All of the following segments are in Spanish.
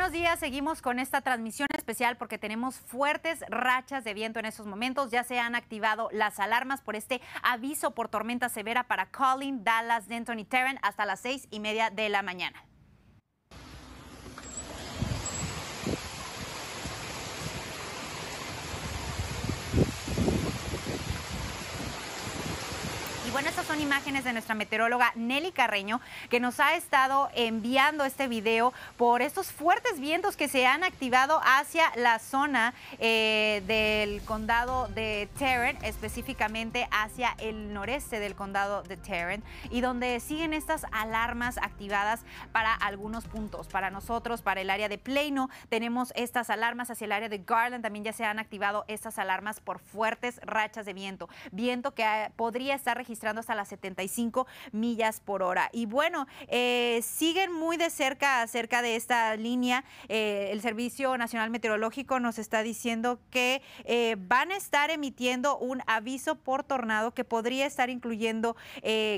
Buenos días, seguimos con esta transmisión especial porque tenemos fuertes rachas de viento en estos momentos. Ya se han activado las alarmas por este aviso por tormenta severa para Colin Dallas, Denton y Tarrant hasta las seis y media de la mañana. Y bueno, estas son imágenes de nuestra meteoróloga Nelly Carreño, que nos ha estado enviando este video por estos fuertes vientos que se han activado hacia la zona eh, del condado de Tarrant, específicamente hacia el noreste del condado de Tarrant, y donde siguen estas alarmas activadas para algunos puntos. Para nosotros, para el área de Plano, tenemos estas alarmas hacia el área de Garland, también ya se han activado estas alarmas por fuertes rachas de viento. Viento que eh, podría estar registrado hasta las 75 millas por hora. Y bueno, eh, siguen muy de cerca acerca de esta línea. Eh, el Servicio Nacional Meteorológico nos está diciendo que eh, van a estar emitiendo un aviso por tornado que podría estar incluyendo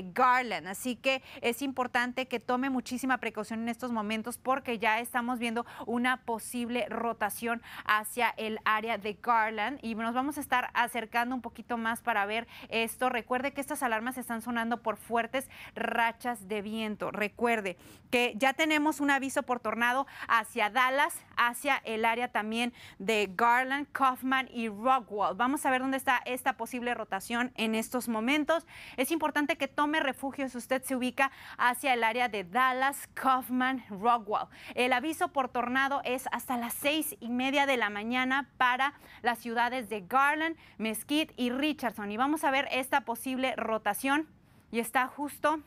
Garland. Así que es importante que tome muchísima precaución en estos momentos porque ya estamos viendo una posible rotación hacia el área de Garland y nos vamos a estar acercando un poquito más para ver esto. Recuerde que estas alarmas alarmas están sonando por fuertes rachas de viento. Recuerde que ya tenemos un aviso por tornado hacia Dallas, hacia el área también de Garland, Kaufman y Rockwall. Vamos a ver dónde está esta posible rotación en estos momentos. Es importante que tome refugio si usted se ubica hacia el área de Dallas, Kaufman, Rockwall. El aviso por tornado es hasta las seis y media de la mañana para las ciudades de Garland, Mesquite y Richardson. Y vamos a ver esta posible rotación rotación y está justo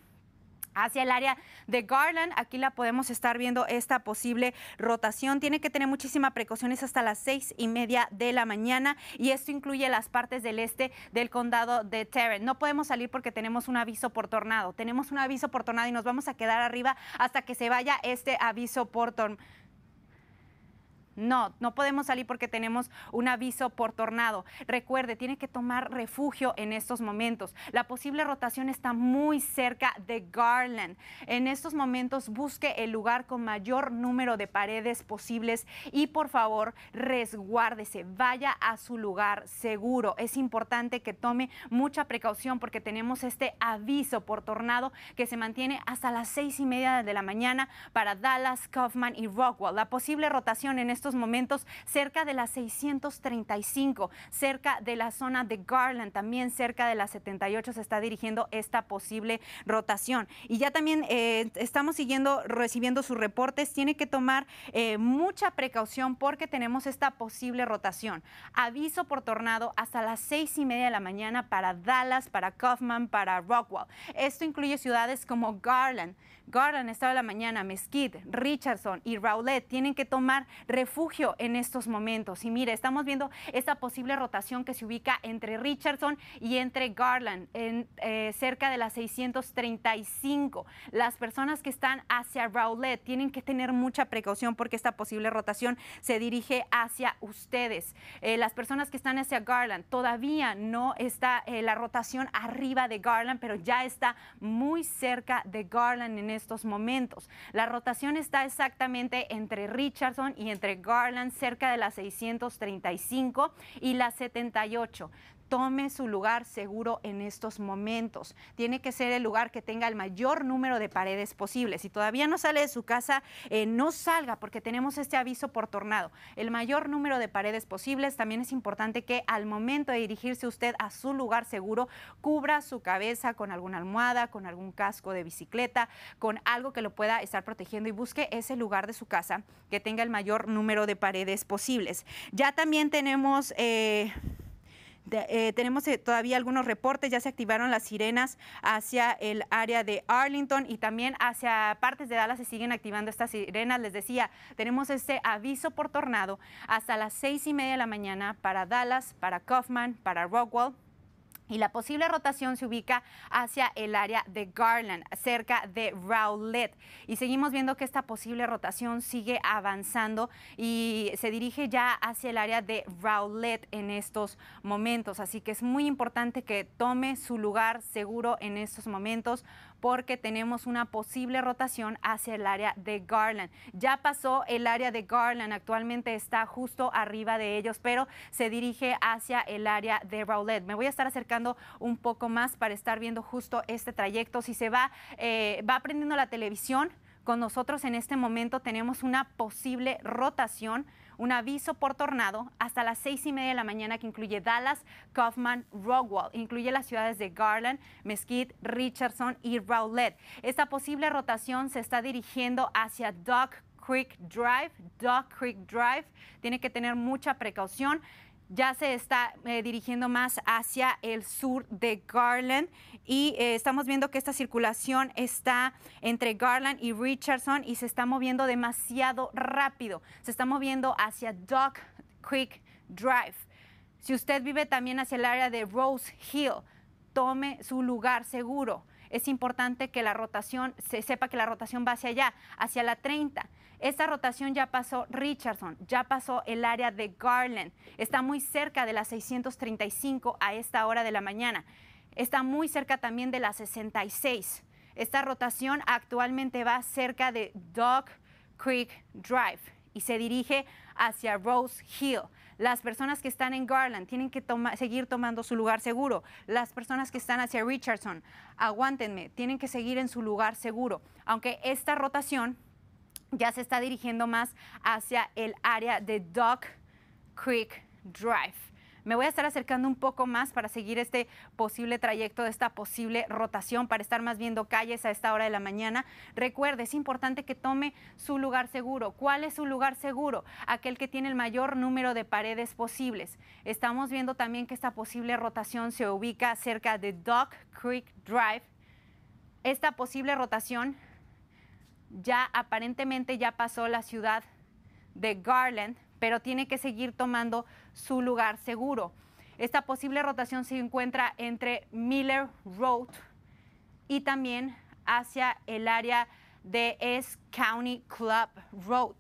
hacia el área de Garland. Aquí la podemos estar viendo esta posible rotación. Tiene que tener muchísimas precauciones hasta las seis y media de la mañana y esto incluye las partes del este del condado de Tarrant. No podemos salir porque tenemos un aviso por tornado. Tenemos un aviso por tornado y nos vamos a quedar arriba hasta que se vaya este aviso por tornado no, no podemos salir porque tenemos un aviso por tornado. Recuerde, tiene que tomar refugio en estos momentos. La posible rotación está muy cerca de Garland. En estos momentos busque el lugar con mayor número de paredes posibles y por favor resguárdese, vaya a su lugar seguro. Es importante que tome mucha precaución porque tenemos este aviso por tornado que se mantiene hasta las seis y media de la mañana para Dallas, Kaufman y Rockwell. La posible rotación en estos momentos cerca de las 635, cerca de la zona de Garland, también cerca de las 78 se está dirigiendo esta posible rotación. Y ya también eh, estamos siguiendo, recibiendo sus reportes, tiene que tomar eh, mucha precaución porque tenemos esta posible rotación. Aviso por tornado hasta las 6 y media de la mañana para Dallas, para Kaufman, para Rockwell. Esto incluye ciudades como Garland, Garland, esta de la mañana, Mesquite, Richardson y Rowlett tienen que tomar refugio en estos momentos. Y mire, estamos viendo esta posible rotación que se ubica entre Richardson y entre Garland, en eh, cerca de las 635. Las personas que están hacia Rowlett tienen que tener mucha precaución porque esta posible rotación se dirige hacia ustedes. Eh, las personas que están hacia Garland, todavía no está eh, la rotación arriba de Garland, pero ya está muy cerca de Garland en estos momentos. La rotación está exactamente entre Richardson y entre Garland cerca de las 635 y las 78 tome su lugar seguro en estos momentos. Tiene que ser el lugar que tenga el mayor número de paredes posibles, Si todavía no sale de su casa, eh, no salga porque tenemos este aviso por tornado. El mayor número de paredes posibles. También es importante que al momento de dirigirse usted a su lugar seguro, cubra su cabeza con alguna almohada, con algún casco de bicicleta, con algo que lo pueda estar protegiendo y busque ese lugar de su casa que tenga el mayor número de paredes posibles. Ya también tenemos... Eh, eh, tenemos eh, todavía algunos reportes, ya se activaron las sirenas hacia el área de Arlington y también hacia partes de Dallas se siguen activando estas sirenas. Les decía, tenemos este aviso por tornado hasta las seis y media de la mañana para Dallas, para Kaufman, para Rockwell, y la posible rotación se ubica hacia el área de Garland, cerca de Rowlett. Y seguimos viendo que esta posible rotación sigue avanzando y se dirige ya hacia el área de Rowlett en estos momentos. Así que es muy importante que tome su lugar seguro en estos momentos porque tenemos una posible rotación hacia el área de Garland. Ya pasó el área de Garland, actualmente está justo arriba de ellos, pero se dirige hacia el área de Rowlett. Me voy a estar acercando un poco más para estar viendo justo este trayecto. Si se va, eh, va prendiendo la televisión, con nosotros en este momento tenemos una posible rotación un aviso por tornado hasta las seis y media de la mañana que incluye Dallas, Kaufman, Rockwall, incluye las ciudades de Garland, Mesquite, Richardson y Rowlett. Esta posible rotación se está dirigiendo hacia Duck Creek Drive, Duck Creek Drive. Tiene que tener mucha precaución ya se está eh, dirigiendo más hacia el sur de Garland y eh, estamos viendo que esta circulación está entre Garland y Richardson y se está moviendo demasiado rápido. Se está moviendo hacia Duck Creek Drive. Si usted vive también hacia el área de Rose Hill, tome su lugar seguro. Es importante que la rotación, se sepa que la rotación va hacia allá, hacia la 30. Esta rotación ya pasó Richardson, ya pasó el área de Garland, está muy cerca de las 635 a esta hora de la mañana, está muy cerca también de las 66. Esta rotación actualmente va cerca de Dog Creek Drive y se dirige hacia Rose Hill. Las personas que están en Garland tienen que seguir tomando su lugar seguro. Las personas que están hacia Richardson, aguántenme, tienen que seguir en su lugar seguro. Aunque esta rotación ya se está dirigiendo más hacia el área de Duck Creek Drive. Me voy a estar acercando un poco más para seguir este posible trayecto de esta posible rotación, para estar más viendo calles a esta hora de la mañana. Recuerde, es importante que tome su lugar seguro. ¿Cuál es su lugar seguro? Aquel que tiene el mayor número de paredes posibles. Estamos viendo también que esta posible rotación se ubica cerca de Duck Creek Drive. Esta posible rotación ya aparentemente ya pasó la ciudad de Garland, pero tiene que seguir tomando su lugar seguro. Esta posible rotación se encuentra entre Miller Road y también hacia el área de S County Club Road.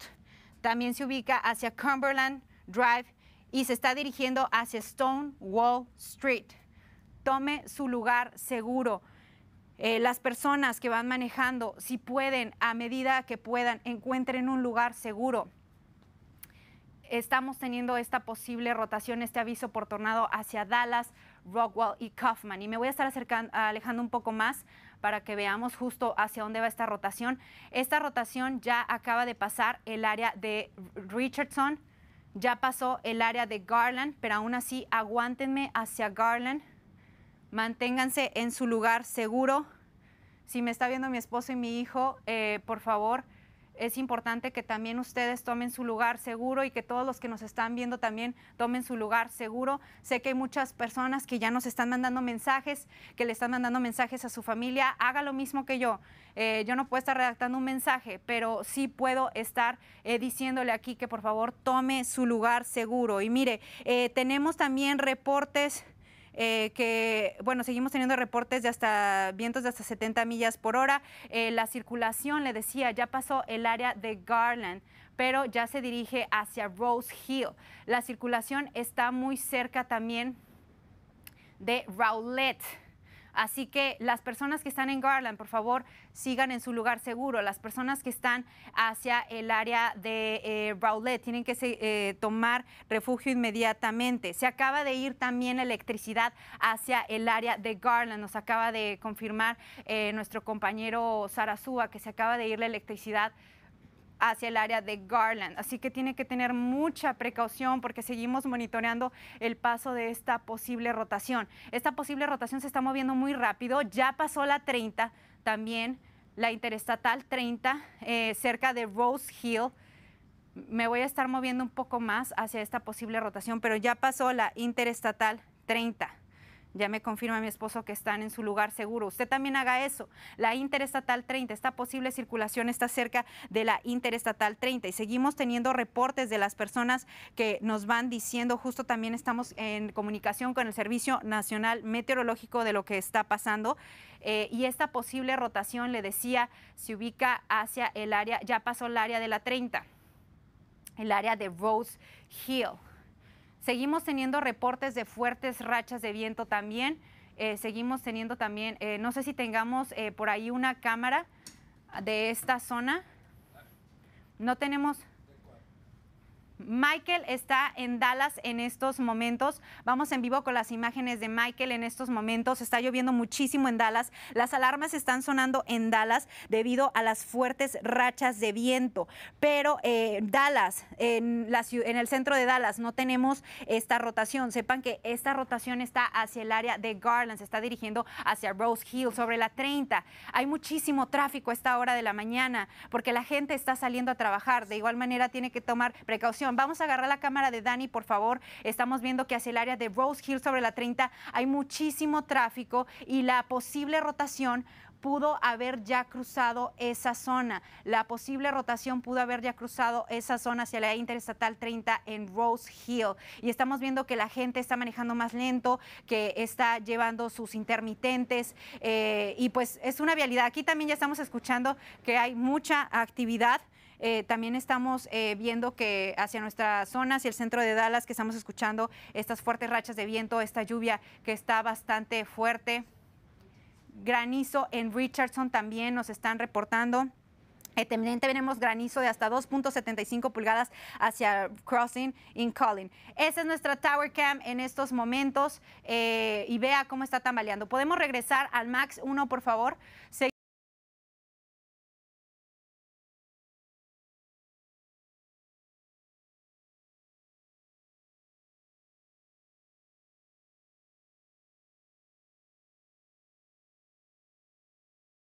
También se ubica hacia Cumberland Drive y se está dirigiendo hacia Stonewall Street. Tome su lugar seguro. Eh, las personas que van manejando, si pueden, a medida que puedan, encuentren un lugar seguro. Estamos teniendo esta posible rotación, este aviso por tornado hacia Dallas, Rockwell y Kaufman. Y me voy a estar alejando un poco más para que veamos justo hacia dónde va esta rotación. Esta rotación ya acaba de pasar el área de Richardson, ya pasó el área de Garland, pero aún así aguántenme hacia Garland manténganse en su lugar seguro. Si me está viendo mi esposo y mi hijo, eh, por favor, es importante que también ustedes tomen su lugar seguro y que todos los que nos están viendo también tomen su lugar seguro. Sé que hay muchas personas que ya nos están mandando mensajes, que le están mandando mensajes a su familia. Haga lo mismo que yo. Eh, yo no puedo estar redactando un mensaje, pero sí puedo estar eh, diciéndole aquí que por favor tome su lugar seguro. Y mire, tenemos también reportes eh, que, bueno, seguimos teniendo reportes de hasta vientos de hasta 70 millas por hora. Eh, la circulación, le decía, ya pasó el área de Garland pero ya se dirige hacia Rose Hill. La circulación está muy cerca también de Rowlett. Así que las personas que están en Garland, por favor, sigan en su lugar seguro. Las personas que están hacia el área de eh, tienen que eh, tomar refugio inmediatamente. Se acaba de ir también electricidad hacia el área de Garland. Nos acaba de confirmar eh, nuestro compañero Sarasúa que se acaba de ir la electricidad hacia el área de Garland. Así que tiene que tener mucha precaución porque seguimos monitoreando el paso de esta posible rotación. Esta posible rotación se está moviendo muy rápido, ya pasó la 30 también, la interestatal 30, eh, cerca de Rose Hill. Me voy a estar moviendo un poco más hacia esta posible rotación, pero ya pasó la interestatal 30. Ya me confirma mi esposo que están en su lugar seguro. Usted también haga eso. La Interestatal 30, esta posible circulación está cerca de la Interestatal 30 y seguimos teniendo reportes de las personas que nos van diciendo, justo también estamos en comunicación con el Servicio Nacional Meteorológico de lo que está pasando. Eh, y esta posible rotación, le decía, se ubica hacia el área, ya pasó el área de la 30, el área de Rose Hill. Seguimos teniendo reportes de fuertes rachas de viento también. Eh, seguimos teniendo también, eh, no sé si tengamos eh, por ahí una cámara de esta zona. No tenemos... Michael está en Dallas en estos momentos. Vamos en vivo con las imágenes de Michael en estos momentos. Está lloviendo muchísimo en Dallas. Las alarmas están sonando en Dallas debido a las fuertes rachas de viento. Pero eh, Dallas, en, en el centro de Dallas, no tenemos esta rotación. Sepan que esta rotación está hacia el área de Garland, se está dirigiendo hacia Rose Hill, sobre la 30. Hay muchísimo tráfico a esta hora de la mañana porque la gente está saliendo a trabajar. De igual manera tiene que tomar precaución Vamos a agarrar la cámara de Dani, por favor. Estamos viendo que hacia el área de Rose Hill sobre la 30 hay muchísimo tráfico y la posible rotación pudo haber ya cruzado esa zona. La posible rotación pudo haber ya cruzado esa zona hacia la Interestatal 30 en Rose Hill. Y estamos viendo que la gente está manejando más lento, que está llevando sus intermitentes. Eh, y pues es una vialidad. Aquí también ya estamos escuchando que hay mucha actividad. Eh, también estamos eh, viendo que hacia nuestra zona, hacia el centro de Dallas, que estamos escuchando estas fuertes rachas de viento, esta lluvia que está bastante fuerte. Granizo en Richardson también nos están reportando. Eh, también tenemos granizo de hasta 2.75 pulgadas hacia Crossing in Collin. Esa es nuestra Tower Cam en estos momentos eh, y vea cómo está tambaleando. ¿Podemos regresar al Max 1, por favor?